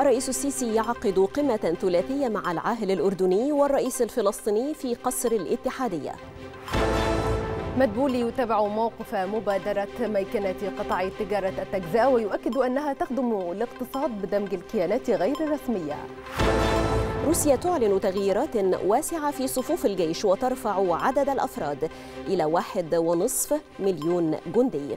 الرئيس السيسي يعقد قمة ثلاثية مع العاهل الأردني والرئيس الفلسطيني في قصر الاتحادية مدبولي يتابع موقف مبادرة ميكنة قطاع تجارة التجزئة ويؤكد أنها تخدم الاقتصاد بدمج الكيانات غير الرسمية روسيا تعلن تغييرات واسعة في صفوف الجيش وترفع عدد الأفراد إلى واحد ونصف مليون جندي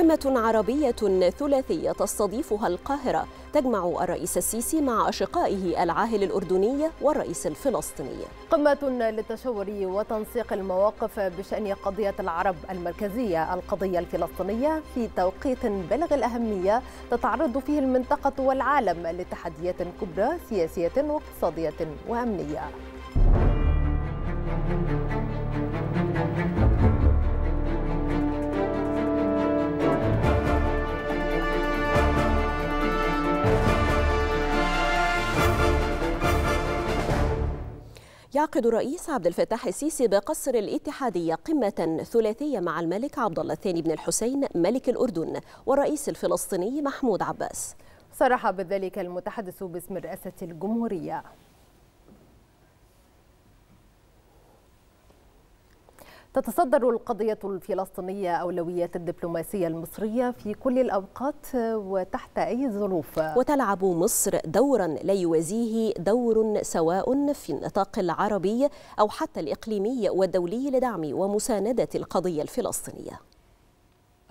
قمة عربية ثلاثية تستضيفها القاهرة تجمع الرئيس السيسي مع أشقائه العاهل الأردني والرئيس الفلسطيني قمة للتشاور وتنسيق المواقف بشأن قضية العرب المركزية القضية الفلسطينية في توقيت بلغ الأهمية تتعرض فيه المنطقة والعالم لتحديات كبرى سياسية واقتصادية وأمنية يعقد الرئيس عبد الفتاح السيسي بقصر الاتحادية قمة ثلاثية مع الملك عبد الله الثاني بن الحسين ملك الأردن والرئيس الفلسطيني محمود عباس صرح بذلك المتحدث باسم رئاسة الجمهورية تتصدر القضية الفلسطينية أولويات الدبلوماسية المصرية في كل الأوقات وتحت أي ظروف وتلعب مصر دورا لا يوازيه دور سواء في النطاق العربي أو حتى الإقليمي والدولي لدعم ومساندة القضية الفلسطينية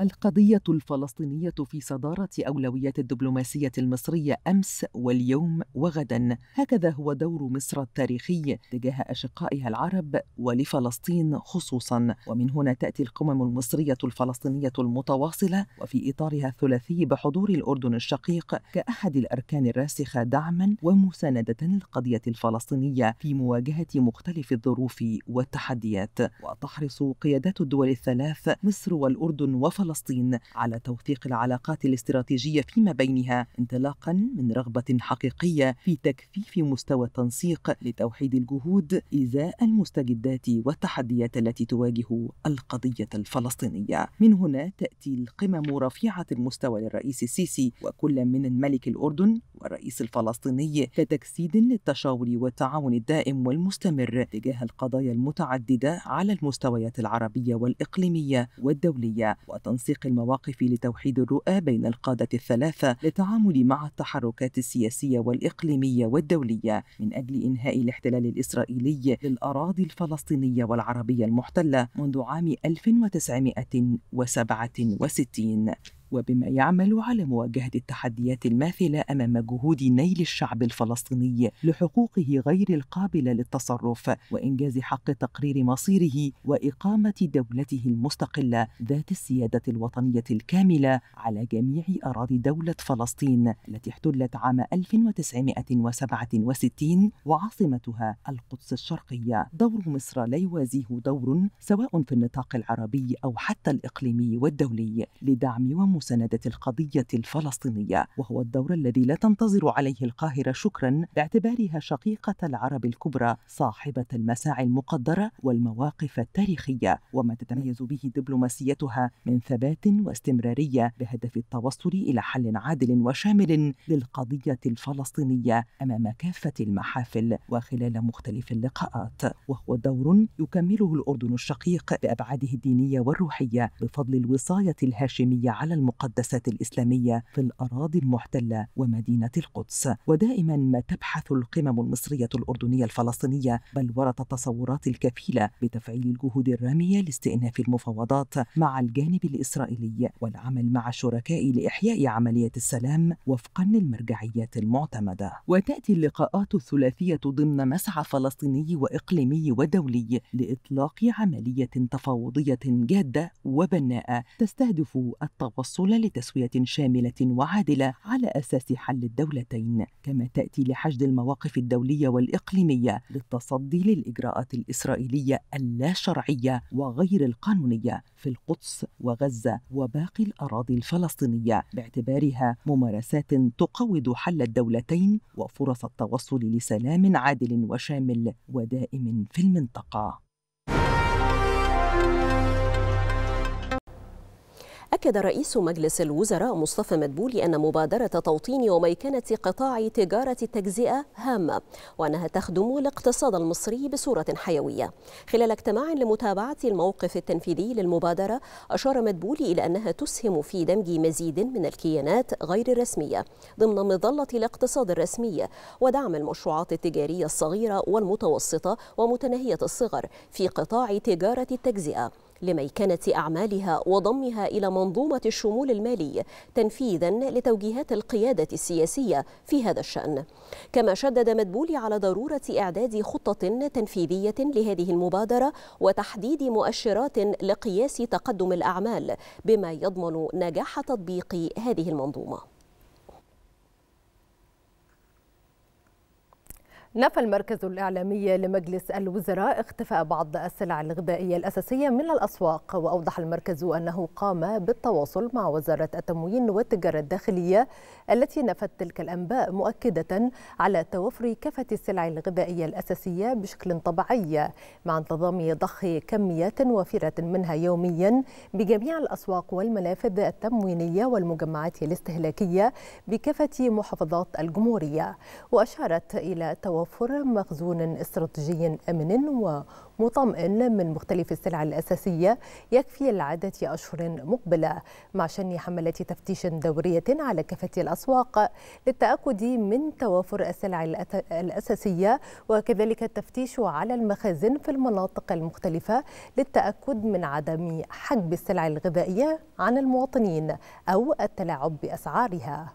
القضية الفلسطينية في صدارة أولويات الدبلوماسية المصرية أمس واليوم وغدا هكذا هو دور مصر التاريخي تجاه أشقائها العرب ولفلسطين خصوصا ومن هنا تأتي القمم المصرية الفلسطينية المتواصلة وفي إطارها الثلاثي بحضور الأردن الشقيق كأحد الأركان الراسخة دعما ومساندة للقضية الفلسطينية في مواجهة مختلف الظروف والتحديات وتحرص قيادات الدول الثلاث مصر والأردن وفلسطين وفلسطين على توثيق العلاقات الاستراتيجية فيما بينها انطلاقا من رغبة حقيقية في تكثيف مستوى التنسيق لتوحيد الجهود إزاء المستجدات والتحديات التي تواجه القضية الفلسطينية من هنا تأتي القمم رفيعة المستوى للرئيس السيسي وكل من الملك الأردن والرئيس الفلسطيني كتجسيد للتشاور والتعاون الدائم والمستمر تجاه القضايا المتعددة على المستويات العربية والإقليمية والدولية وتنسيق تنسيق المواقف لتوحيد الرؤى بين القادة الثلاثة للتعامل مع التحركات السياسية والإقليمية والدولية من أجل إنهاء الاحتلال الإسرائيلي للأراضي الفلسطينية والعربية المحتلة منذ عام 1967 وبما يعمل على مواجهة التحديات الماثلة أمام جهود نيل الشعب الفلسطيني لحقوقه غير القابلة للتصرف وإنجاز حق تقرير مصيره وإقامة دولته المستقلة ذات السيادة الوطنية الكاملة على جميع أراضي دولة فلسطين التي احتلت عام 1967 وعاصمتها القدس الشرقية دور مصر لا يوازيه دور سواء في النطاق العربي أو حتى الإقليمي والدولي لدعم ومو مساندة القضية الفلسطينية وهو الدور الذي لا تنتظر عليه القاهرة شكرا باعتبارها شقيقة العرب الكبرى صاحبة المساعي المقدرة والمواقف التاريخية وما تتميز به دبلوماسيتها من ثبات واستمرارية بهدف التوصل إلى حل عادل وشامل للقضية الفلسطينية أمام كافة المحافل وخلال مختلف اللقاءات وهو دور يكمله الأردن الشقيق بأبعاده الدينية والروحية بفضل الوصاية الهاشمية على المنطقة المقدسات الإسلامية في الأراضي المحتلة ومدينة القدس ودائما ما تبحث القمم المصرية الأردنية الفلسطينية بلورة التصورات الكفيلة بتفعيل الجهود الرامية لاستئناف المفاوضات مع الجانب الإسرائيلي والعمل مع الشركاء لإحياء عملية السلام وفقا للمرجعيات المعتمدة وتأتي اللقاءات الثلاثية ضمن مسعى فلسطيني وإقليمي ودولي لإطلاق عملية تفاوضية جادة وبناءة تستهدف التوصل التوصل لتسوية شاملة وعادلة على أساس حل الدولتين كما تأتي لحشد المواقف الدولية والإقليمية للتصدي للإجراءات الإسرائيلية اللا شرعية وغير القانونية في القدس وغزة وباقي الأراضي الفلسطينية باعتبارها ممارسات تقوض حل الدولتين وفرص التوصل لسلام عادل وشامل ودائم في المنطقة أكد رئيس مجلس الوزراء مصطفى مدبولي أن مبادرة توطين وميكنة قطاع تجارة التجزئة هامة وأنها تخدم الاقتصاد المصري بصورة حيوية خلال اجتماع لمتابعة الموقف التنفيذي للمبادرة أشار مدبولي إلى أنها تسهم في دمج مزيد من الكيانات غير الرسمية ضمن مظلة الاقتصاد الرسمي ودعم المشروعات التجارية الصغيرة والمتوسطة ومتناهية الصغر في قطاع تجارة التجزئة لميكنة أعمالها وضمها إلى منظومة الشمول المالي تنفيذا لتوجيهات القيادة السياسية في هذا الشأن كما شدد مدبولي على ضرورة إعداد خطة تنفيذية لهذه المبادرة وتحديد مؤشرات لقياس تقدم الأعمال بما يضمن نجاح تطبيق هذه المنظومة نفى المركز الإعلامي لمجلس الوزراء اختفاء بعض السلع الغذائية الأساسية من الأسواق وأوضح المركز أنه قام بالتواصل مع وزارة التموين والتجارة الداخلية التي نفت تلك الأنباء مؤكدة على توفر كافة السلع الغذائية الأساسية بشكل طبيعي مع انتظام ضخ كميات وافرة منها يوميا بجميع الأسواق والمنافذ التموينية والمجمعات الاستهلاكية بكافة محافظات الجمهورية وأشارت إلى توفر مخزون استراتيجي أمن و مطمئن من مختلف السلع الأساسية يكفي لعدة أشهر مقبلة مع شن حملة تفتيش دورية على كافة الأسواق الأسواق للتأكد من توافر السلع الأساسية وكذلك التفتيش على المخازن في المناطق المختلفة للتأكد من عدم حجب السلع الغذائية عن المواطنين أو التلاعب بأسعارها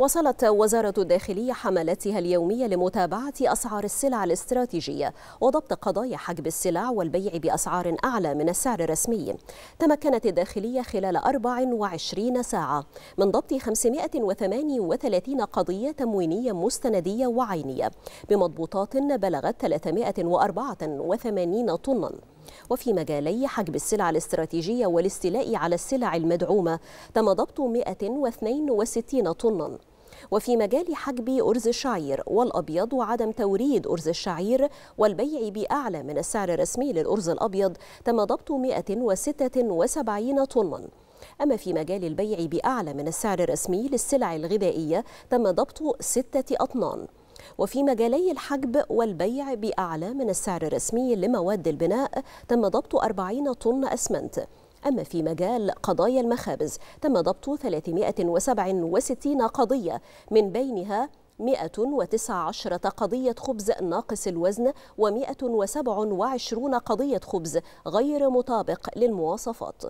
وصلت وزارة الداخلية حملاتها اليومية لمتابعة أسعار السلع الاستراتيجية وضبط قضايا حجب السلع والبيع بأسعار أعلى من السعر الرسمي تمكنت الداخلية خلال 24 ساعة من ضبط 538 قضية تموينية مستندية وعينية بمضبوطات بلغت 384 طناً وفي مجالي حجب السلع الاستراتيجية والاستيلاء على السلع المدعومة تم ضبط 162 طناً وفي مجال حجب أرز الشعير والأبيض وعدم توريد أرز الشعير والبيع بأعلى من السعر الرسمي للأرز الأبيض تم ضبط 176 طناً أما في مجال البيع بأعلى من السعر الرسمي للسلع الغذائية تم ضبط ستة أطنان وفي مجالي الحجب والبيع بأعلى من السعر الرسمي لمواد البناء تم ضبط 40 طن أسمنت أما في مجال قضايا المخابز تم ضبط 367 قضية من بينها 119 قضية خبز ناقص الوزن و127 قضية خبز غير مطابق للمواصفات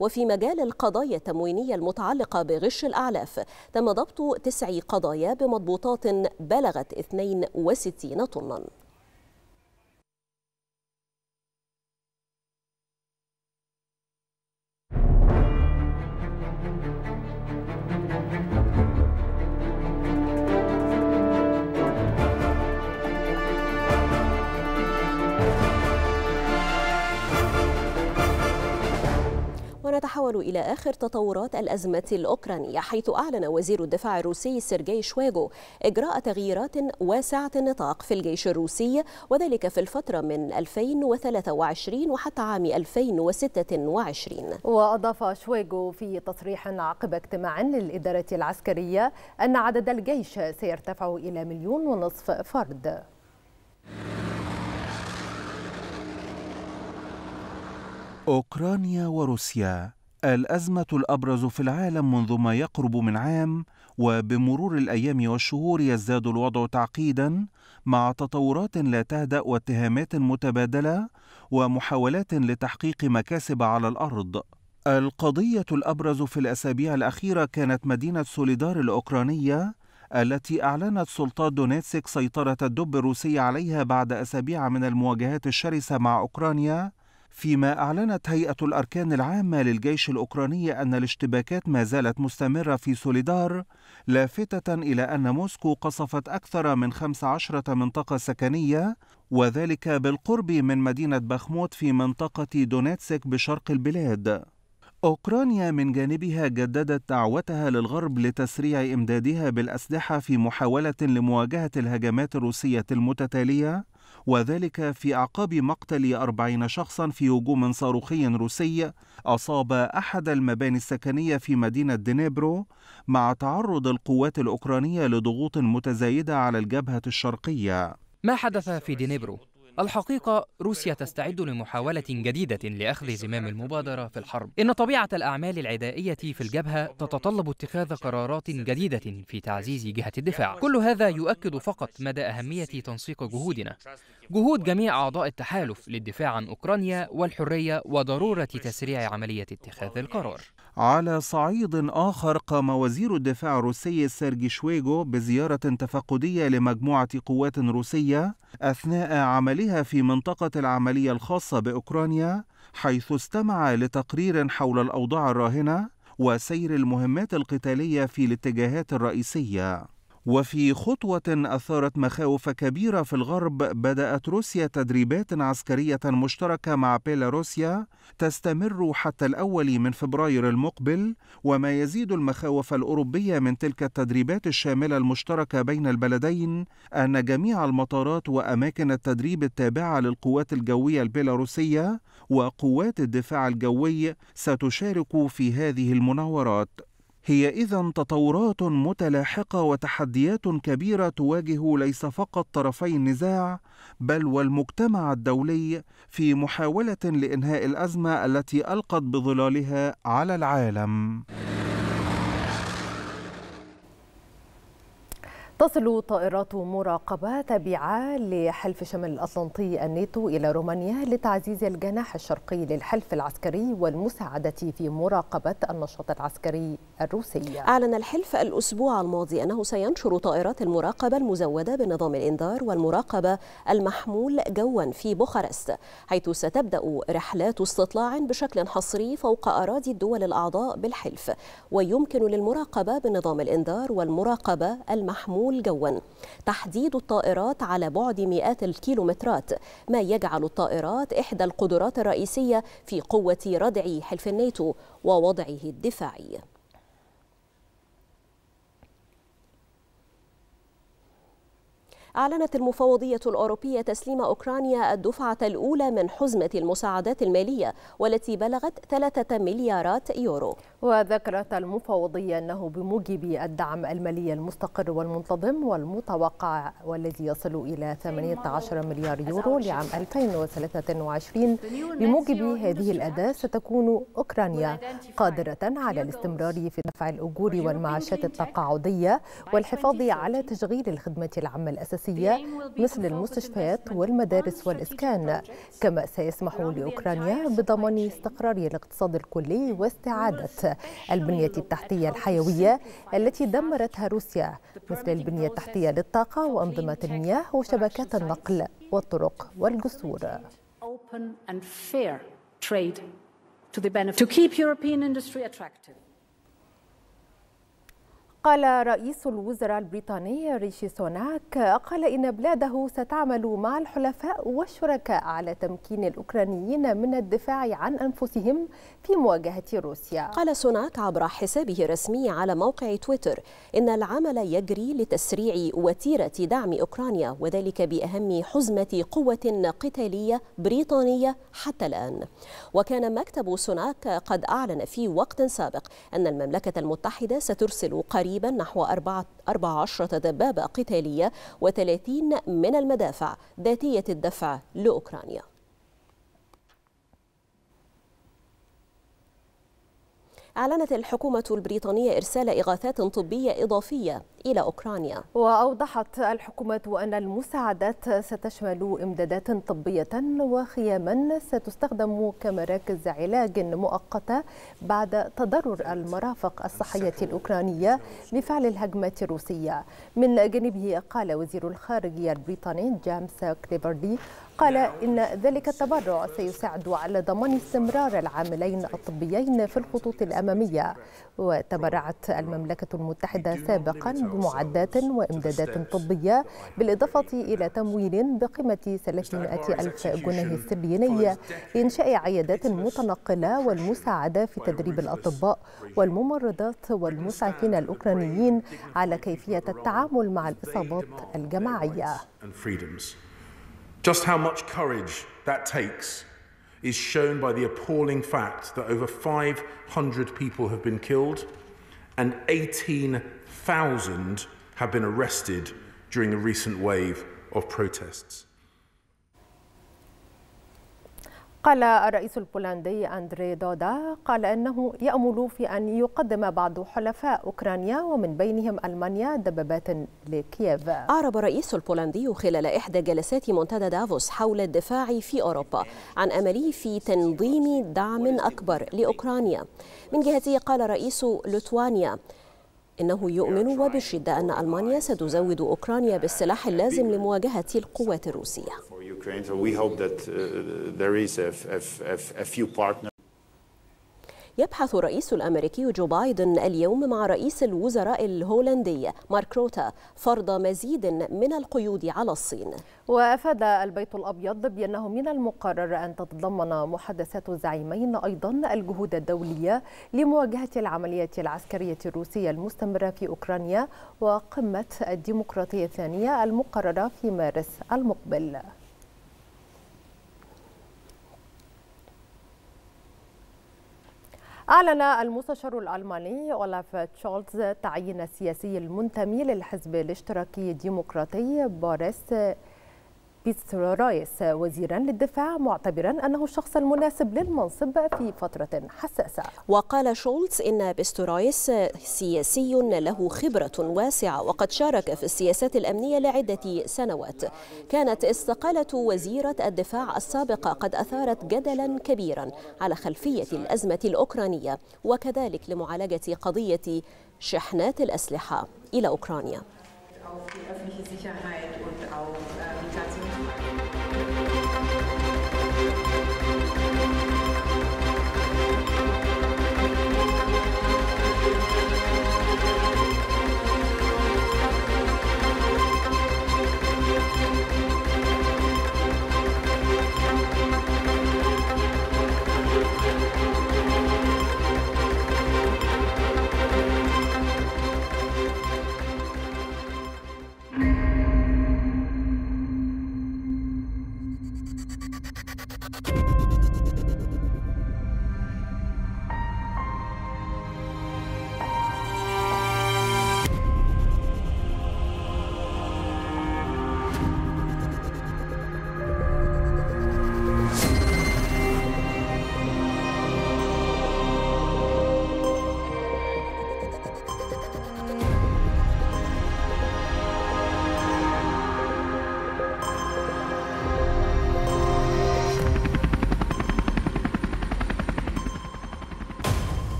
وفي مجال القضايا التموينية المتعلقة بغش الأعلاف تم ضبط تسع قضايا بمضبوطات بلغت 62 طناً ونتحول إلى آخر تطورات الأزمة الأوكرانية حيث أعلن وزير الدفاع الروسي سيرجي شويغو إجراء تغييرات واسعة النطاق في الجيش الروسي وذلك في الفترة من 2023 وحتى عام 2026 وأضاف شويغو في تصريح عقب اجتماع للإدارة العسكرية أن عدد الجيش سيرتفع إلى مليون ونصف فرد أوكرانيا وروسيا الأزمة الأبرز في العالم منذ ما يقرب من عام وبمرور الأيام والشهور يزداد الوضع تعقيدا مع تطورات لا تهدأ واتهامات متبادلة ومحاولات لتحقيق مكاسب على الأرض القضية الأبرز في الأسابيع الأخيرة كانت مدينة سوليدار الأوكرانية التي أعلنت سلطات دونيتسك سيطرة الدب الروسي عليها بعد أسابيع من المواجهات الشرسة مع أوكرانيا فيما أعلنت هيئة الأركان العامة للجيش الأوكراني أن الاشتباكات ما زالت مستمرة في سوليدار لافتة إلى أن موسكو قصفت أكثر من 15 منطقة سكنية وذلك بالقرب من مدينة بخموت في منطقة دونيتسك بشرق البلاد أوكرانيا من جانبها جددت دعوتها للغرب لتسريع إمدادها بالأسلحة في محاولة لمواجهة الهجمات الروسية المتتالية وذلك في أعقاب مقتل أربعين شخصا في هجوم صاروخي روسي أصاب أحد المباني السكنية في مدينة دينيبرو مع تعرض القوات الأوكرانية لضغوط متزايدة على الجبهة الشرقية ما حدث في دينيبرو؟ الحقيقة روسيا تستعد لمحاولة جديدة لأخذ زمام المبادرة في الحرب إن طبيعة الأعمال العدائية في الجبهة تتطلب اتخاذ قرارات جديدة في تعزيز جهة الدفاع كل هذا يؤكد فقط مدى أهمية تنسيق جهودنا جهود جميع أعضاء التحالف للدفاع عن أوكرانيا والحرية وضرورة تسريع عملية اتخاذ القرار على صعيد آخر قام وزير الدفاع الروسي سيرجي شويغو بزيارة تفقدية لمجموعة قوات روسية أثناء عملها بها في منطقة العملية الخاصة بأوكرانيا حيث استمع لتقرير حول الأوضاع الراهنة وسير المهمات القتالية في الاتجاهات الرئيسية وفي خطوة أثارت مخاوف كبيرة في الغرب بدأت روسيا تدريبات عسكرية مشتركة مع بيلاروسيا تستمر حتى الأول من فبراير المقبل وما يزيد المخاوف الأوروبية من تلك التدريبات الشاملة المشتركة بين البلدين أن جميع المطارات وأماكن التدريب التابعة للقوات الجوية البيلاروسية وقوات الدفاع الجوي ستشارك في هذه المناورات هي إذا تطورات متلاحقة وتحديات كبيرة تواجه ليس فقط طرفي النزاع بل والمجتمع الدولي في محاولة لإنهاء الأزمة التي ألقت بظلالها على العالم. تصل طائرات مراقبة تابعة لحلف شمال الأطلنطي الناتو إلى رومانيا لتعزيز الجناح الشرقي للحلف العسكري والمساعدة في مراقبة النشاط العسكري الروسي أعلن الحلف الأسبوع الماضي أنه سينشر طائرات المراقبة المزودة بنظام الإنذار والمراقبة المحمول جوا في بوخارست حيث ستبدأ رحلات استطلاع بشكل حصري فوق أراضي الدول الأعضاء بالحلف ويمكن للمراقبة بنظام الإنذار والمراقبة المحمول التجول جوا تحديد الطائرات على بعد مئات الكيلومترات ما يجعل الطائرات إحدى القدرات الرئيسية في قوة ردع حلف الناتو ووضعه الدفاعي أعلنت المفوضية الأوروبية تسليم أوكرانيا الدفعة الأولى من حزمة المساعدات المالية والتي بلغت 3 مليارات يورو وذكرت المفوضية أنه بموجب الدعم المالي المستقر والمنتظم والمتوقع والذي يصل إلى 18 مليار يورو لعام 2023 بموجب هذه الأداة ستكون أوكرانيا قادرة على الاستمرار في دفع الأجور والمعاشات التقاعدية والحفاظ على تشغيل الخدمات العامة الأساسية مثل المستشفيات والمدارس والإسكان كما سيسمح لأوكرانيا بضمان استقرار الاقتصاد الكلي واستعادة البنية التحتية الحيوية التي دمرتها روسيا مثل البنية التحتية للطاقة وأنظمة المياه وشبكات النقل والطرق والجسور. to keep European industry attractive. قال رئيس الوزراء البريطاني ريشي سوناك قال إن بلاده ستعمل مع الحلفاء والشركاء على تمكين الأوكرانيين من الدفاع عن أنفسهم في مواجهة روسيا قال سوناك عبر حسابه الرسمي على موقع تويتر إن العمل يجري لتسريع وتيرة دعم أوكرانيا وذلك بأهم حزمة قوة قتالية بريطانية حتى الآن وكان مكتب سوناك قد أعلن في وقت سابق أن المملكة المتحدة سترسل قريبا تقريبا نحو 14 دبابة قتالية و30 من المدافع ذاتية الدفع لأوكرانيا أعلنت الحكومة البريطانية إرسال إغاثات طبية إضافية إلى أوكرانيا وأوضحت الحكومة أن المساعدات ستشمل إمدادات طبية وخياما ستستخدم كمراكز علاج مؤقتة بعد تضرر المرافق الصحية الأوكرانية بفعل الهجمة الروسية من جانبه قال وزير الخارجية البريطاني جيمس كليفردي قال إن ذلك التبرع سيساعد على ضمان استمرار العاملين الطبيين في الخطوط الأمامية وتبرعت المملكة المتحدة سابقا بمعدات وإمدادات طبية بالإضافة إلى تمويل بقيمة 300 ألف جنيه استرليني لإنشاء عيادات متنقلة والمساعدة في تدريب الأطباء والممرضات والمسعفين الأوكرانيين على كيفية التعامل مع الإصابات الجماعية. Just how much courage that takes is shown by the appalling fact that over 500 people have been killed and 18,000 have been arrested during a recent wave of protests. قال الرئيس البولندي أندري دودا قال أنه يأمل في أن يقدم بعض حلفاء أوكرانيا ومن بينهم ألمانيا دبابات لكييف أعرب الرئيس البولندي خلال إحدى جلسات منتدى دافوس حول الدفاع في أوروبا عن أمله في تنظيم دعم أكبر لأوكرانيا من جهته قال رئيس لتوانيا إنه يؤمن وبشدة أن ألمانيا ستزود أوكرانيا بالسلاح اللازم لمواجهة القوات الروسية. يبحث الرئيس الأمريكي جو بايدن اليوم مع رئيس الوزراء الهولندي مارك روتا فرض مزيد من القيود على الصين وأفاد البيت الأبيض بأنه من المقرر أن تتضمن محادثات الزعيمين أيضا الجهود الدولية لمواجهة العملية العسكرية الروسية المستمرة في أوكرانيا وقمة الديمقراطية الثانية المقررة في مارس المقبل أعلن المستشار الألماني أولاف تشولز تعيين السياسي المنتمي للحزب الاشتراكي الديمقراطي بوريس بيتر رايس وزيرا للدفاع معتبرا أنه الشخص المناسب للمنصب في فترة حساسة وقال شولتز إن رايس سياسي له خبرة واسعة وقد شارك في السياسات الأمنية لعدة سنوات كانت استقالة وزيرة الدفاع السابقة قد أثارت جدلا كبيرا على خلفية الأزمة الأوكرانية وكذلك لمعالجة قضية شحنات الأسلحة إلى أوكرانيا.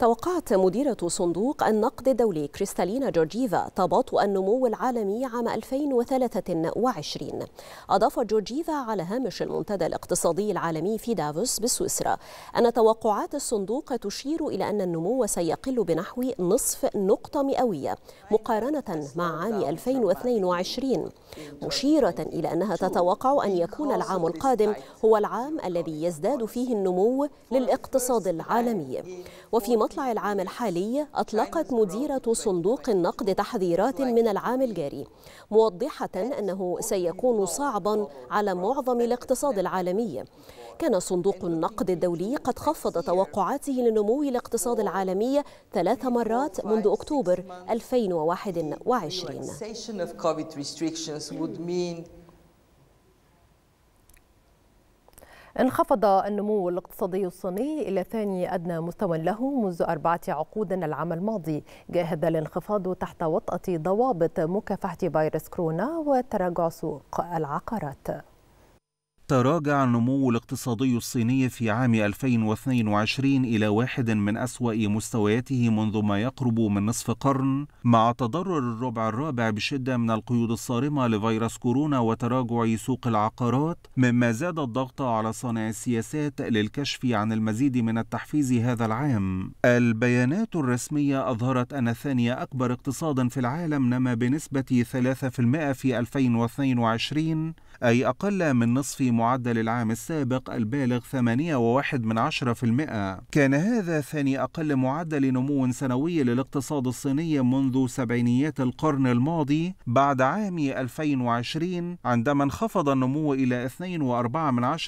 توقعت مديرة صندوق النقد الدولي كريستالينا جورجيفا تباطؤ النمو العالمي عام 2023 أضافت جورجيفا على هامش المنتدى الاقتصادي العالمي في دافوس بسويسرا أن توقعات الصندوق تشير إلى أن النمو سيقل بنحو نصف نقطة مئوية مقارنة مع عام 2022 مشيرة إلى أنها تتوقع أن يكون العام القادم هو العام الذي يزداد فيه النمو للاقتصاد العالمي وفي مطلع العام الحالي أطلقت مديرة صندوق النقد تحذيرات من العام الجاري موضحة أنه سيكون صعبا على معظم الاقتصاد العالمي كان صندوق النقد الدولي قد خفض توقعاته لنمو الاقتصاد العالمي ثلاث مرات منذ أكتوبر 2021 انخفض النمو الاقتصادي الصيني إلى ثاني أدنى مستوى له منذ أربعة عقود العام الماضي جاء هذا الانخفاض تحت وطأة ضوابط مكافحة فيروس كورونا وتراجع سوق العقارات تراجع النمو الاقتصادي الصيني في عام 2022 إلى واحد من أسوأ مستوياته منذ ما يقرب من نصف قرن مع تضرر الربع الرابع بشدة من القيود الصارمة لفيروس كورونا وتراجع سوق العقارات مما زاد الضغط على صانع السياسات للكشف عن المزيد من التحفيز هذا العام البيانات الرسمية أظهرت أن ثاني أكبر اقتصاد في العالم نما بنسبة 3% في 2022 أي أقل من نصف معدل العام السابق البالغ 8.1% كان هذا ثاني أقل معدل نمو سنوي للاقتصاد الصيني منذ سبعينيات القرن الماضي بعد عام 2020 عندما انخفض النمو إلى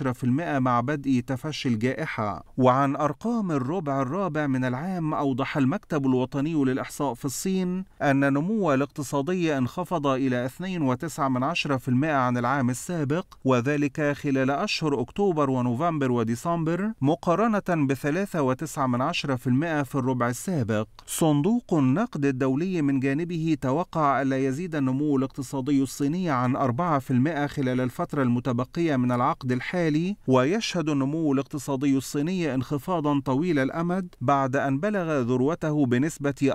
2.4% مع بدء تفشي الجائحة وعن أرقام الربع الرابع من العام أوضح المكتب الوطني للإحصاء في الصين أن النمو الاقتصادي انخفض إلى 2.9% عن العام السابق وذلك خلال أشهر أكتوبر ونوفمبر وديسمبر مقارنة ب 3.9% في الربع السابق صندوق النقد الدولي من جانبه توقع ألا يزيد النمو الاقتصادي الصيني عن 4% خلال الفترة المتبقية من العقد الحالي ويشهد النمو الاقتصادي الصيني انخفاضا طويل الأمد بعد أن بلغ ذروته بنسبة 14.2%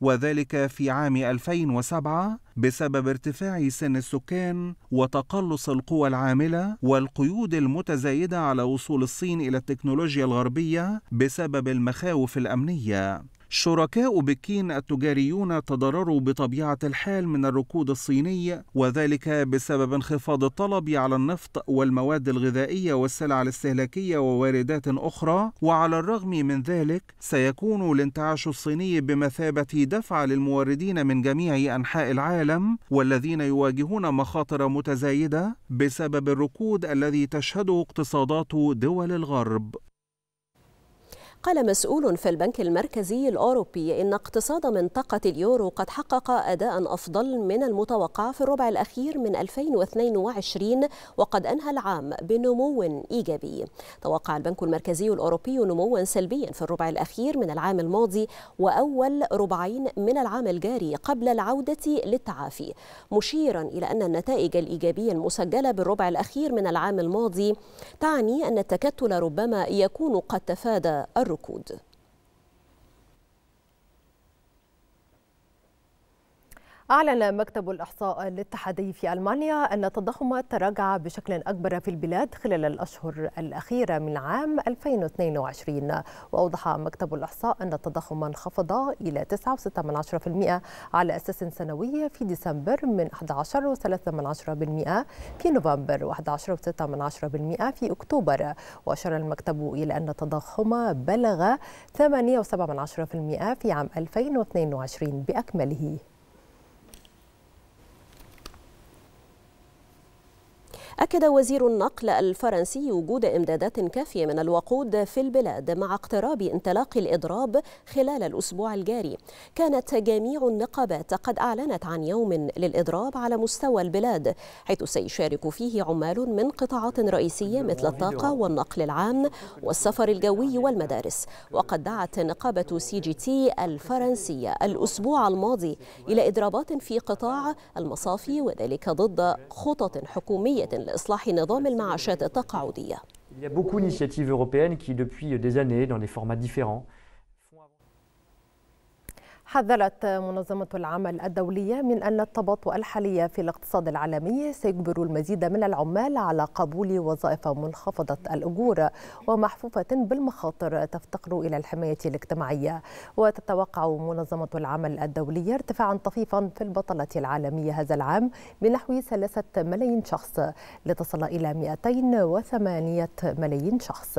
وذلك في عام 2007 بسبب ارتفاع سن السكان وتقلص القوى العامله والقيود المتزايده على وصول الصين الى التكنولوجيا الغربيه بسبب المخاوف الامنيه شركاء بكين التجاريون تضرروا بطبيعة الحال من الركود الصيني وذلك بسبب انخفاض الطلب على النفط والمواد الغذائية والسلع الاستهلاكية وواردات أخرى وعلى الرغم من ذلك سيكون الانتعاش الصيني بمثابة دفع للموردين من جميع أنحاء العالم والذين يواجهون مخاطر متزايدة بسبب الركود الذي تشهده اقتصادات دول الغرب قال مسؤول في البنك المركزي الأوروبي إن اقتصاد منطقة اليورو قد حقق أداء أفضل من المتوقع في الربع الأخير من 2022 وقد أنهى العام بنمو إيجابي توقع البنك المركزي الأوروبي نموا سلبيا في الربع الأخير من العام الماضي وأول ربعين من العام الجاري قبل العودة للتعافي مشيرا إلى أن النتائج الإيجابية المسجلة بالربع الأخير من العام الماضي تعني أن التكتل ربما يكون قد تفادى الربع Code. أعلن مكتب الإحصاء الاتحادي في ألمانيا أن التضخم تراجع بشكل أكبر في البلاد خلال الأشهر الأخيرة من عام 2022 وأوضح مكتب الإحصاء أن التضخم انخفض إلى 9.6% على أساس سنوي في ديسمبر من 11.3% في نوفمبر و11.6% في أكتوبر وأشار المكتب إلى أن التضخم بلغ 8.7% في عام 2022 بأكمله أكد وزير النقل الفرنسي وجود إمدادات كافية من الوقود في البلاد مع اقتراب انطلاق الإضراب خلال الأسبوع الجاري كانت جميع النقابات قد أعلنت عن يوم للإضراب على مستوى البلاد حيث سيشارك فيه عمال من قطاعات رئيسية مثل الطاقة والنقل العام والسفر الجوي والمدارس وقد دعت نقابة سي جي تي الفرنسية الأسبوع الماضي إلى إضرابات في قطاع المصافي وذلك ضد خطط حكومية لإصلاح نظام المعاشات التقاعدية. Il y a beaucoup d'initiatives européennes qui, depuis des années, dans des formats différents, حذرت منظمة العمل الدولية من أن التباطؤ الحالي في الاقتصاد العالمي سيجبر المزيد من العمال على قبول وظائف منخفضة الأجور ومحفوفة بالمخاطر تفتقر إلى الحماية الاجتماعية وتتوقع منظمة العمل الدولية ارتفاعا طفيفا في البطالة العالمية هذا العام بنحو ثلاثة ملايين شخص لتصل إلى 208 ملايين شخص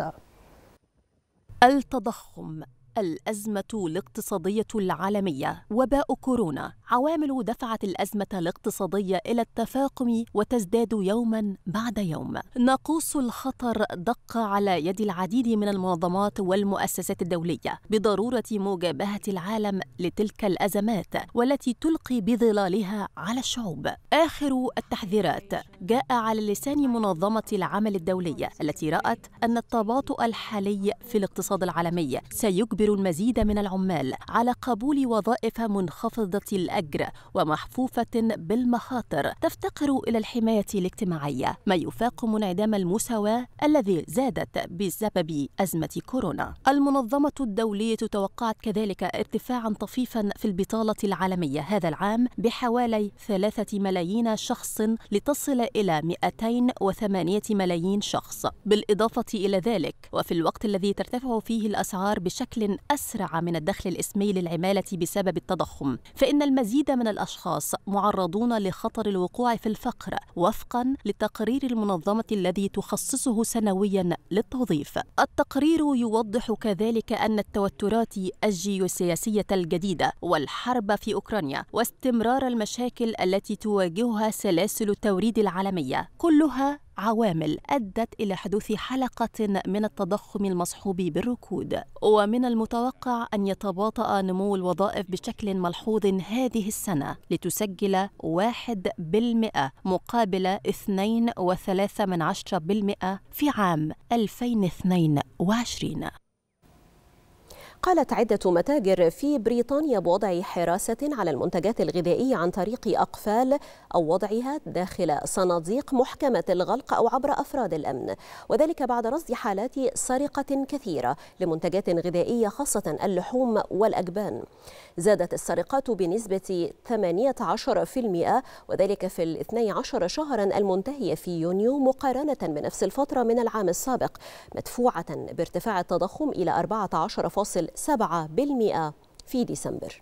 التضخم الأزمة الاقتصادية العالمية وباء كورونا عوامل دفعت الأزمة الاقتصادية إلى التفاقم وتزداد يوما بعد يوم ناقوس الخطر دق على يد العديد من المنظمات والمؤسسات الدولية بضرورة مجابهة العالم لتلك الأزمات والتي تلقي بظلالها على الشعوب آخر التحذيرات جاء على لسان منظمة العمل الدولية التي رأت أن التباطؤ الحالي في الاقتصاد العالمي سيجبر يجبر المزيد من العمال على قبول وظائف منخفضة الأجر ومحفوفة بالمخاطر تفتقر إلى الحماية الاجتماعية ما يفاقم انعدام المساواة الذي زادت بسبب أزمة كورونا المنظمة الدولية توقعت كذلك ارتفاعا طفيفا في البطالة العالمية هذا العام بحوالي ثلاثة ملايين شخص لتصل إلى 208 ملايين شخص بالإضافة إلى ذلك وفي الوقت الذي ترتفع فيه الأسعار بشكل أسرع من الدخل الإسمي للعمالة بسبب التضخم فإن المزيد من الأشخاص معرضون لخطر الوقوع في الفقر وفقا للتقرير المنظمة الذي تخصصه سنويا للتوظيف التقرير يوضح كذلك أن التوترات الجيوسياسية الجديدة والحرب في أوكرانيا واستمرار المشاكل التي تواجهها سلاسل التوريد العالمية كلها عوامل أدت إلى حدوث حلقة من التضخم المصحوب بالركود ومن المتوقع أن يتباطأ نمو الوظائف بشكل ملحوظ هذه السنة لتسجل 1% مقابل 2.3% في عام 2022 قالت عدة متاجر في بريطانيا بوضع حراسة على المنتجات الغذائية عن طريق أقفال أو وضعها داخل صناديق محكمة الغلق أو عبر أفراد الأمن وذلك بعد رصد حالات سرقة كثيرة لمنتجات غذائية خاصة اللحوم والأجبان زادت السرقات بنسبة 18% وذلك في ال 12 شهرا المنتهية في يونيو مقارنة بنفس الفترة من العام السابق مدفوعة بارتفاع التضخم إلى 14.6 7% في ديسمبر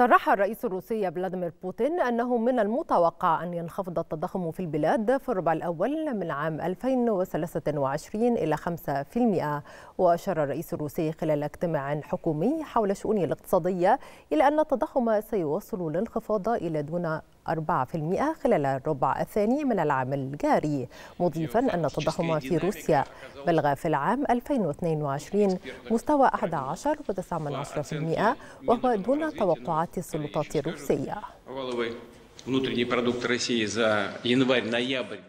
صرح الرئيس الروسي فلاديمير بوتين أنه من المتوقع أن ينخفض التضخم في البلاد في الربع الأول من عام 2023 إلى 5% وأشار الرئيس الروسي خلال اجتماع حكومي حول شؤونه الاقتصادية إلى أن التضخم سيوصل الانخفاض إلى دون 4% خلال الربع الثاني من العام الجاري مضيفا أن التضخم في روسيا بلغ في العام 2022 مستوى 11.9% وهو دون توقعات السلطات الروسية внутренний продукт России за январь-ноябрь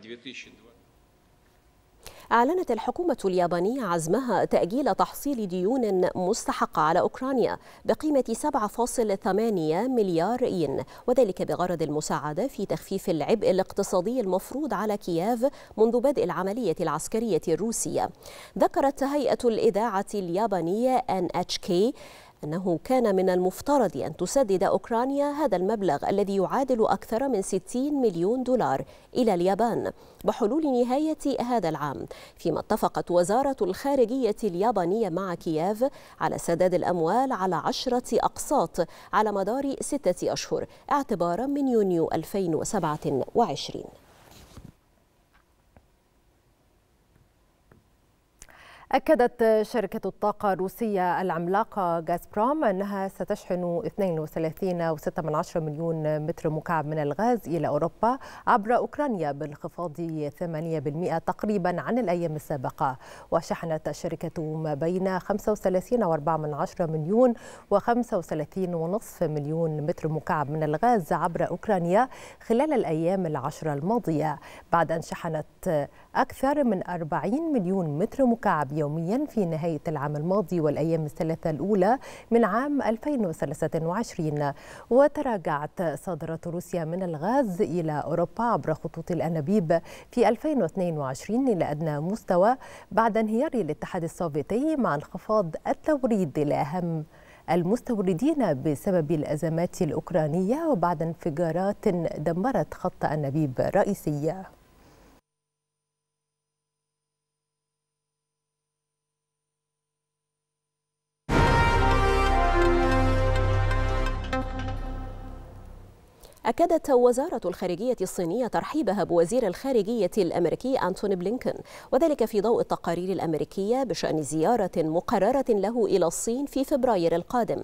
أعلنت الحكومة اليابانية عزمها تأجيل تحصيل ديون مستحقة على أوكرانيا بقيمة 7.8 مليار ين وذلك بغرض المساعدة في تخفيف العبء الاقتصادي المفروض على كييف منذ بدء العملية العسكرية الروسية ذكرت هيئة الإذاعة اليابانية NHK أنه كان من المفترض أن تسدد أوكرانيا هذا المبلغ الذي يعادل أكثر من 60 مليون دولار إلى اليابان بحلول نهاية هذا العام فيما اتفقت وزارة الخارجية اليابانية مع كييف على سداد الأموال على عشرة أقساط على مدار ستة أشهر اعتبارا من يونيو 2027 أكدت شركة الطاقة الروسية العملاقة غازبروم أنها ستشحن 32.6 مليون متر مكعب من الغاز إلى أوروبا عبر أوكرانيا بانخفاض 8% تقريبا عن الأيام السابقة وشحنت الشركة ما بين 35.4 مليون و35.5 مليون متر مكعب من الغاز عبر أوكرانيا خلال الأيام العشرة الماضية بعد أن شحنت أكثر من 40 مليون متر مكعب يوميا في نهاية العام الماضي والأيام الثلاثة الأولى من عام 2023 وتراجعت صادرات روسيا من الغاز إلى أوروبا عبر خطوط الأنابيب في 2022 إلى أدنى مستوى بعد انهيار الاتحاد السوفيتي مع انخفاض التوريد لأهم المستوردين بسبب الأزمات الأوكرانية وبعد انفجارات دمرت خط أنابيب رئيسية أكدت وزارة الخارجية الصينية ترحيبها بوزير الخارجية الأمريكي أنتوني بلينكن وذلك في ضوء التقارير الأمريكية بشأن زيارة مقررة له إلى الصين في فبراير القادم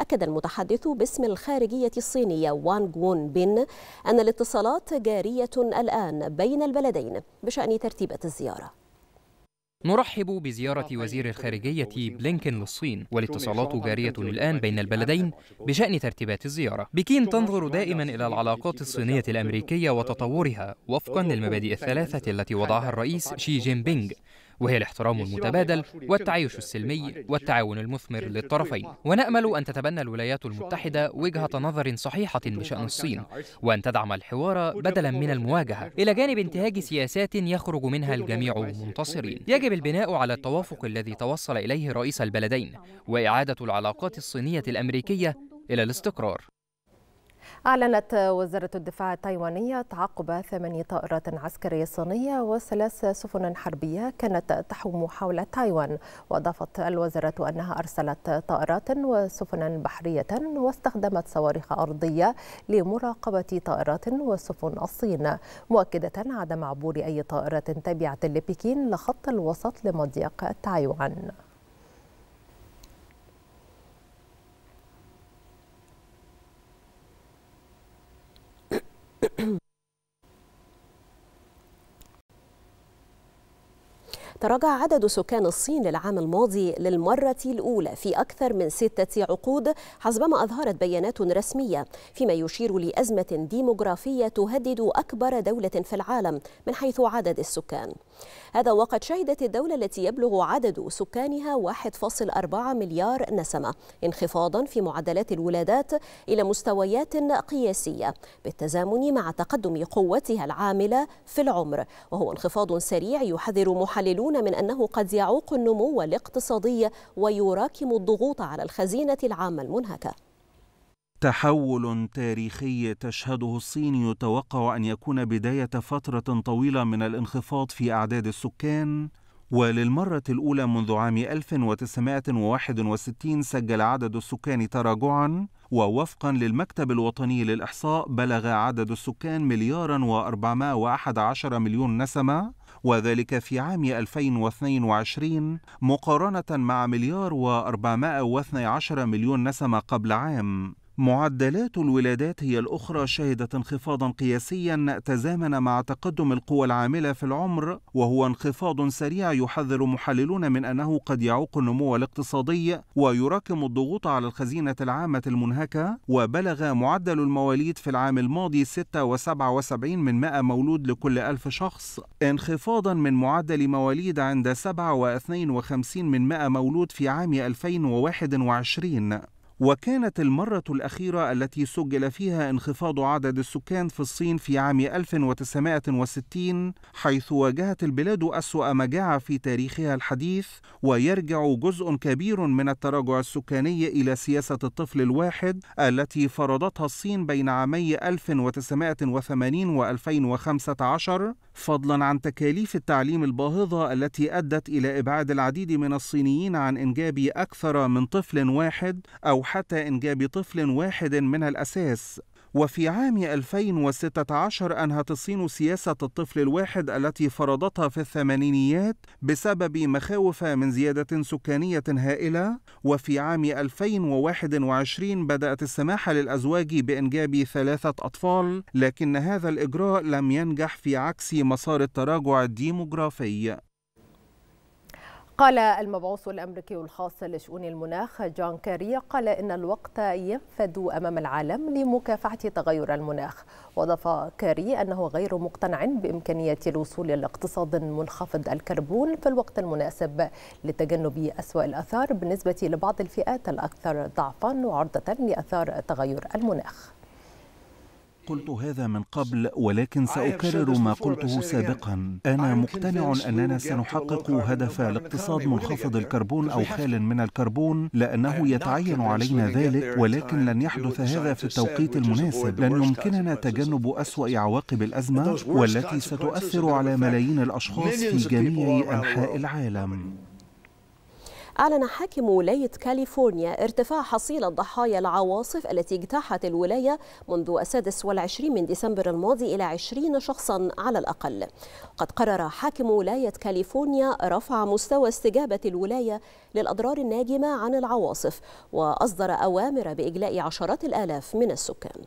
أكد المتحدث باسم الخارجية الصينية وان غون بين أن الاتصالات جارية الآن بين البلدين بشأن ترتيبة الزيارة نرحب بزيارة وزير الخارجية بلينكن للصين والاتصالات جارية الآن بين البلدين بشأن ترتيبات الزيارة بكين تنظر دائما إلى العلاقات الصينية الأمريكية وتطورها وفقا للمبادئ الثلاثة التي وضعها الرئيس شي جين بينغ وهي الاحترام المتبادل والتعايش السلمي والتعاون المثمر للطرفين ونامل ان تتبنى الولايات المتحده وجهه إيه؟ نظر صحيحه إيه؟ بشان الصين إيه؟ وان تدعم الحوار بدلا من المواجهه الى جانب انتهاج سياسات يخرج منها الجميع منتصرين يجب البناء على التوافق الذي توصل اليه رئيس البلدين واعاده العلاقات الصينيه الامريكيه الى الاستقرار أعلنت وزارة الدفاع التايوانية تعقب ثماني طائرات عسكرية صينية وثلاث سفن حربية كانت تحوم حول تايوان وأضافت الوزارة أنها أرسلت طائرات وسفنا بحرية واستخدمت صواريخ أرضية لمراقبة طائرات وسفن الصين مؤكدة عدم عبور أي طائرات تابعة لبكين لخط الوسط لمضيق تايوان تراجع عدد سكان الصين للعام الماضي للمرة الأولى في أكثر من ستة عقود حسبما أظهرت بيانات رسمية فيما يشير لأزمة ديموغرافية تهدد أكبر دولة في العالم من حيث عدد السكان هذا وقد شهدت الدولة التي يبلغ عدد سكانها 1.4 مليار نسمة انخفاضا في معدلات الولادات إلى مستويات قياسية بالتزامن مع تقدم قوتها العاملة في العمر وهو انخفاض سريع يحذر محللون يحذرون من أنه قد يعوق النمو الاقتصادي ويراكم الضغوط على الخزينة العامة المنهكة تحول تاريخي تشهده الصين يتوقع أن يكون بداية فترة طويلة من الانخفاض في أعداد السكان وللمرة الأولى منذ عام 1961 سجل عدد السكان تراجعا ووفقا للمكتب الوطني للإحصاء بلغ عدد السكان مليارا و411 مليون نسمة وذلك في عام 2022 مقارنة مع مليار و412 مليون نسمة قبل عام معدلات الولادات هي الأخرى شهدت انخفاضا قياسيا تزامن مع تقدم القوى العاملة في العمر وهو انخفاض سريع يحذر محللون من أنه قد يعوق النمو الاقتصادي ويراكم الضغوط على الخزينة العامة المنهكة وبلغ معدل المواليد في العام الماضي 6.77 من 100 مولود لكل ألف شخص انخفاضا من معدل مواليد عند 7.52 من 100 مولود في عام 2021 وكانت المرة الأخيرة التي سجل فيها انخفاض عدد السكان في الصين في عام 1960 حيث واجهت البلاد أسوأ مجاعة في تاريخها الحديث ويرجع جزء كبير من التراجع السكاني إلى سياسة الطفل الواحد التي فرضتها الصين بين عامي 1980 و 2015 فضلا عن تكاليف التعليم الباهظة التي أدت إلى إبعاد العديد من الصينيين عن إنجاب أكثر من طفل واحد أو حتى إنجاب طفل واحد من الأساس وفي عام 2016 أنهت الصين سياسة الطفل الواحد التي فرضتها في الثمانينيات بسبب مخاوف من زيادة سكانية هائلة وفي عام 2021 بدأت السماح للأزواج بإنجاب ثلاثة أطفال لكن هذا الإجراء لم ينجح في عكس مسار التراجع الديموغرافي قال المبعوث الامريكي الخاص لشؤون المناخ جون كاري قال ان الوقت ينفد امام العالم لمكافحه تغير المناخ واضاف كاري انه غير مقتنع بامكانيه الوصول لاقتصاد منخفض الكربون في الوقت المناسب لتجنب اسوا الاثار بالنسبه لبعض الفئات الاكثر ضعفا وعرضه لاثار تغير المناخ قلت هذا من قبل ولكن سأكرر ما قلته سابقا أنا مقتنع أننا سنحقق هدف الاقتصاد منخفض الكربون أو خال من الكربون لأنه يتعين علينا ذلك ولكن لن يحدث هذا في التوقيت المناسب لن يمكننا تجنب أسوأ عواقب الأزمة والتي ستؤثر على ملايين الأشخاص في جميع أنحاء العالم أعلن حاكم ولاية كاليفورنيا ارتفاع حصيلة ضحايا العواصف التي اجتاحت الولاية منذ السادس والعشرين من ديسمبر الماضي إلى عشرين شخصا على الأقل قد قرر حاكم ولاية كاليفورنيا رفع مستوى استجابة الولاية للأضرار الناجمة عن العواصف وأصدر أوامر بإجلاء عشرات الآلاف من السكان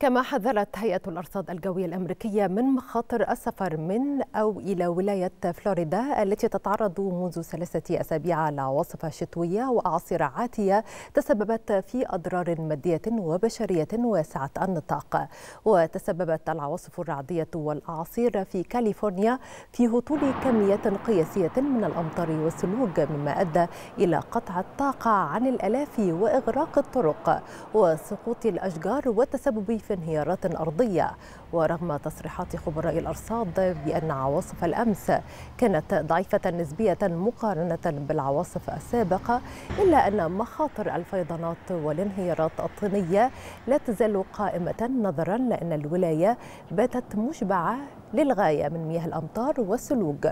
كما حذرت هيئة الأرصاد الجوية الأمريكية من مخاطر السفر من أو إلى ولاية فلوريدا التي تتعرض منذ ثلاثة أسابيع لعواصف شتوية وأعاصير عاتية تسببت في أضرار مادية وبشرية واسعة النطاق وتسببت العواصف الرعدية والأعاصير في كاليفورنيا في هطول كميات قياسية من الأمطار والثلوج مما أدى إلى قطع الطاقة عن الألاف وإغراق الطرق وسقوط الأشجار والتسبب ألف انهيارات أرضية ورغم تصريحات خبراء الأرصاد بأن عواصف الأمس كانت ضعيفة نسبية مقارنة بالعواصف السابقة إلا أن مخاطر الفيضانات والانهيارات الطينية لا تزال قائمة نظرا لأن الولاية باتت مشبعة للغاية من مياه الأمطار والثلوج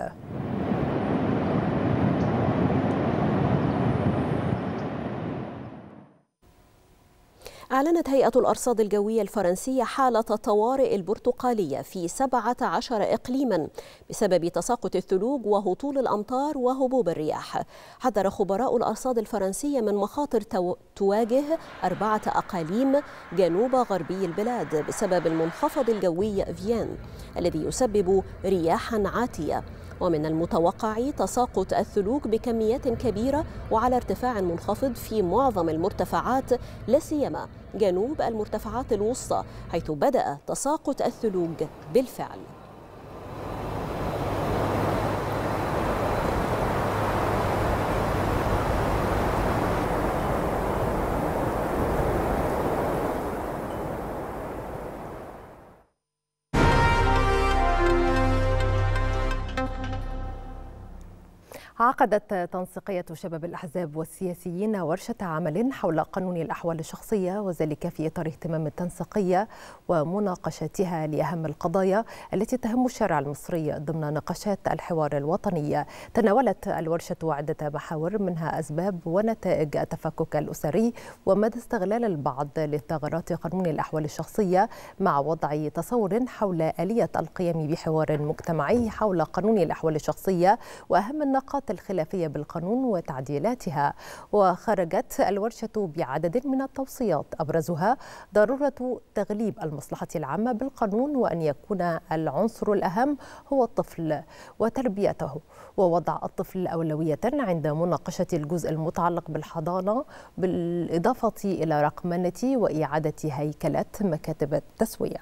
أعلنت هيئة الأرصاد الجوية الفرنسية حالة طوارئ البرتقالية في 17 إقليما بسبب تساقط الثلوج وهطول الأمطار وهبوب الرياح حذر خبراء الأرصاد الفرنسية من مخاطر تواجه أربعة أقاليم جنوب غربي البلاد بسبب المنخفض الجوي فيان الذي يسبب رياحا عاتية ومن المتوقع تساقط الثلوج بكميات كبيرة وعلى ارتفاع منخفض في معظم المرتفعات لا سيما جنوب المرتفعات الوسطى حيث بدأ تساقط الثلوج بالفعل عقدت تنسيقية شباب الأحزاب والسياسيين ورشة عمل حول قانون الأحوال الشخصية وذلك في إطار اهتمام التنسيقية ومناقشتها لأهم القضايا التي تهم الشارع المصري ضمن نقاشات الحوار الوطني تناولت الورشة عدة محاور منها أسباب ونتائج التفكك الأسري ومدى استغلال البعض لثغرات قانون الأحوال الشخصية مع وضع تصور حول آلية القيام بحوار مجتمعي حول قانون الأحوال الشخصية وأهم النقاط الخلافية بالقانون وتعديلاتها وخرجت الورشة بعدد من التوصيات أبرزها ضرورة تغليب المصلحة العامة بالقانون وأن يكون العنصر الأهم هو الطفل وتربيته ووضع الطفل أولوية عند مناقشة الجزء المتعلق بالحضانة بالإضافة إلى رقمنة وإعادة هيكلة مكاتب التسوية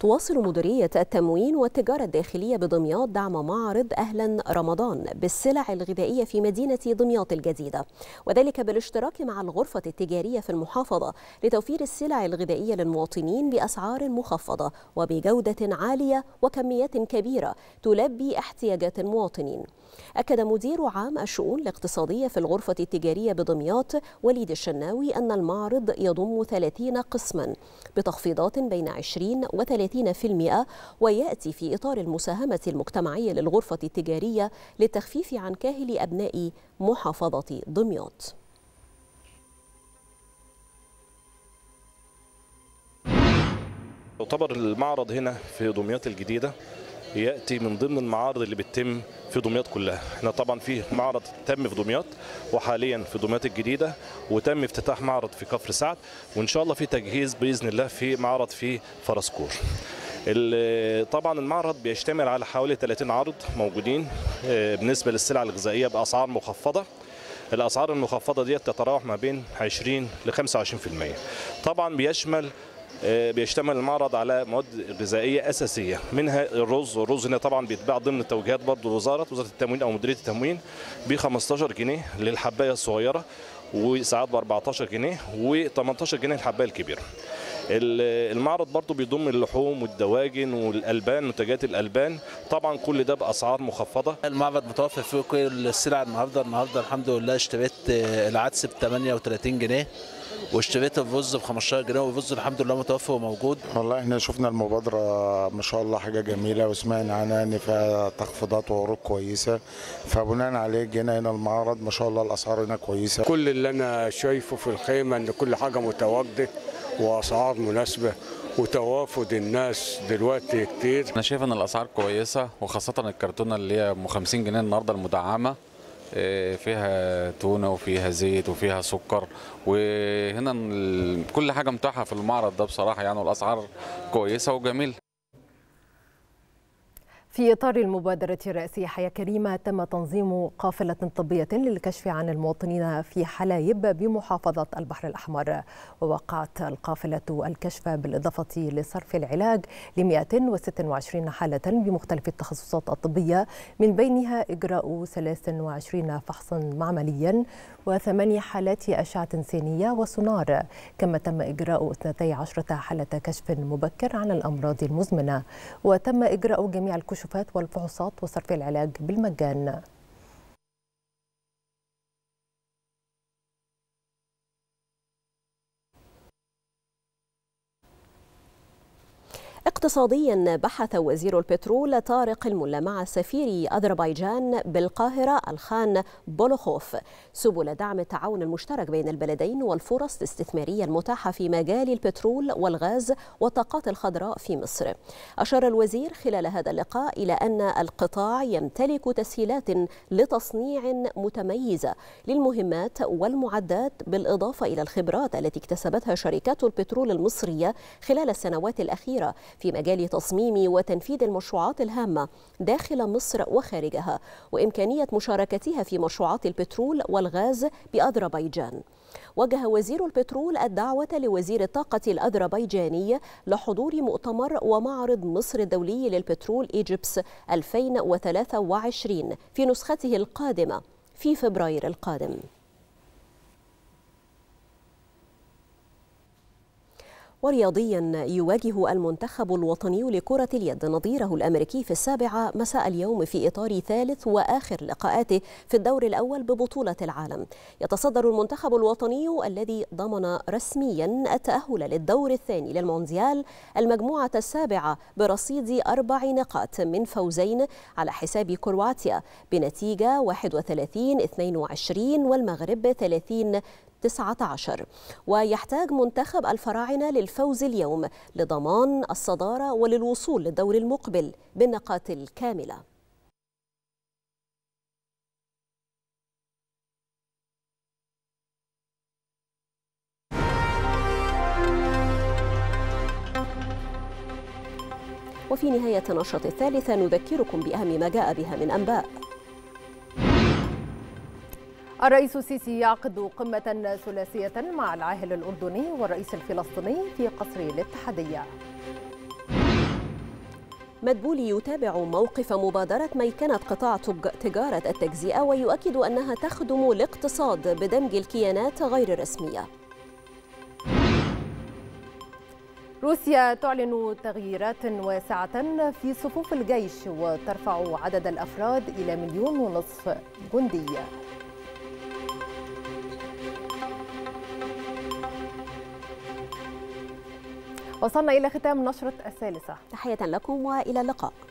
تواصل مديرية التموين والتجارة الداخلية بدمياط دعم معرض أهلا رمضان بالسلع الغذائية في مدينة دمياط الجديدة وذلك بالاشتراك مع الغرفة التجارية في المحافظة لتوفير السلع الغذائية للمواطنين بأسعار مخفضة وبجودة عالية وكميات كبيرة تلبي احتياجات المواطنين أكد مدير عام الشؤون الاقتصادية في الغرفة التجارية بدمياط وليد الشناوي أن المعرض يضم 30 قسما بتخفيضات بين 20 و 30 30% ويأتي في إطار المساهمة المجتمعية للغرفة التجارية للتخفيف عن كاهل أبناء محافظة دمياط يعتبر المعرض هنا في دمياط الجديدة ياتي من ضمن المعارض اللي بتتم في دمياط كلها احنا طبعا في معرض تم في دمياط وحاليا في دمياط الجديده وتم افتتاح معرض في كفر سعد وان شاء الله في تجهيز باذن الله في معرض في فرسكور طبعا المعرض بيشتمل على حوالي 30 عرض موجودين آه، بالنسبه للسلع الغذائيه باسعار مخفضه الاسعار المخفضه ديت تتراوح ما بين 20 ل 25% طبعا بيشمل آه، بيشتمل المعرض على مواد غذائيه اساسيه منها الرز والرز هنا طبعا بيتباع ضمن التوجيهات برضه الوزاره وزاره التموين او مديريه التموين ب 15 جنيه للحبايه الصغيره وساعات ب 14 جنيه و 18 جنيه للحبايه الكبيره المعرض برضو بيضم اللحوم والدواجن والالبان منتجات الالبان طبعا كل ده باسعار مخفضه المعرض متوفر فيه كل السلع النهارده النهارده الحمد لله اشتريت آه، العدس ب 38 جنيه واشتريت الرز ب 15 جنيه والرز الحمد لله متوفر وموجود والله احنا شفنا المبادره ما شاء الله حاجه جميله وسمعنا عنها ان فيها تخفيضات وعروض كويسه فبناء عليه جينا هنا المعرض ما شاء الله الاسعار هنا كويسه كل اللي انا شايفه في الخيمه ان كل حاجه متواجده واسعار مناسبه وتوافد الناس دلوقتي كتير انا شايف ان الاسعار كويسه وخاصه الكرتونه اللي هي ب 50 جنيه النهارده المدعمه آه، فيها تونه وفيها زيت وفيها سكر وهنا كل حاجه متاحه في المعرض ده بصراحه يعني والاسعار كويسه وجميله في إطار المبادرة الرئاسية حياة كريمة تم تنظيم قافلة طبية للكشف عن المواطنين في حلايب بمحافظة البحر الأحمر ووقعت القافلة الكشف بالإضافة لصرف العلاج ل 126 حالة بمختلف التخصصات الطبية من بينها إجراء 23 فحصا معمليا وثماني حالات أشعة سينية وسونار كما تم إجراء 12 حالة كشف مبكر عن الأمراض المزمنة وتم إجراء جميع الكشوفات والفحوصات وصرف العلاج بالمجان اقتصاديا بحث وزير البترول طارق الملا مع سفير أذربيجان بالقاهرة الخان بولوخوف سبل دعم التعاون المشترك بين البلدين والفرص الاستثمارية المتاحة في مجال البترول والغاز والطاقات الخضراء في مصر أشار الوزير خلال هذا اللقاء إلى أن القطاع يمتلك تسهيلات لتصنيع متميزة للمهمات والمعدات بالإضافة إلى الخبرات التي اكتسبتها شركات البترول المصرية خلال السنوات الأخيرة في في مجال تصميم وتنفيذ المشروعات الهامة داخل مصر وخارجها وإمكانية مشاركتها في مشروعات البترول والغاز بأذربيجان وجه وزير البترول الدعوة لوزير الطاقة الأذربيجاني لحضور مؤتمر ومعرض مصر الدولي للبترول إيجيبس 2023 في نسخته القادمة في فبراير القادم ورياضيا يواجه المنتخب الوطني لكرة اليد نظيره الأمريكي في السابعة مساء اليوم في إطار ثالث وآخر لقاءاته في الدور الأول ببطولة العالم يتصدر المنتخب الوطني الذي ضمن رسميا التأهل للدور الثاني للمونديال المجموعة السابعة برصيد أربع نقاط من فوزين على حساب كرواتيا بنتيجة 31 22 والمغرب 30 19 ويحتاج منتخب الفراعنة للفوز اليوم لضمان الصدارة وللوصول للدور المقبل بالنقاط الكاملة وفي نهاية النشاط الثالثة نذكركم بأهم ما جاء بها من أنباء الرئيس السيسي يعقد قمة ثلاثية مع العاهل الأردني والرئيس الفلسطيني في قصر الاتحادية مدبولي يتابع موقف مبادرة ميكنة قطاع تجارة التجزئة ويؤكد أنها تخدم الاقتصاد بدمج الكيانات غير الرسمية روسيا تعلن تغييرات واسعة في صفوف الجيش وترفع عدد الأفراد إلى مليون ونصف جندي وصلنا إلى ختام نشرة الثالثة تحية لكم وإلى اللقاء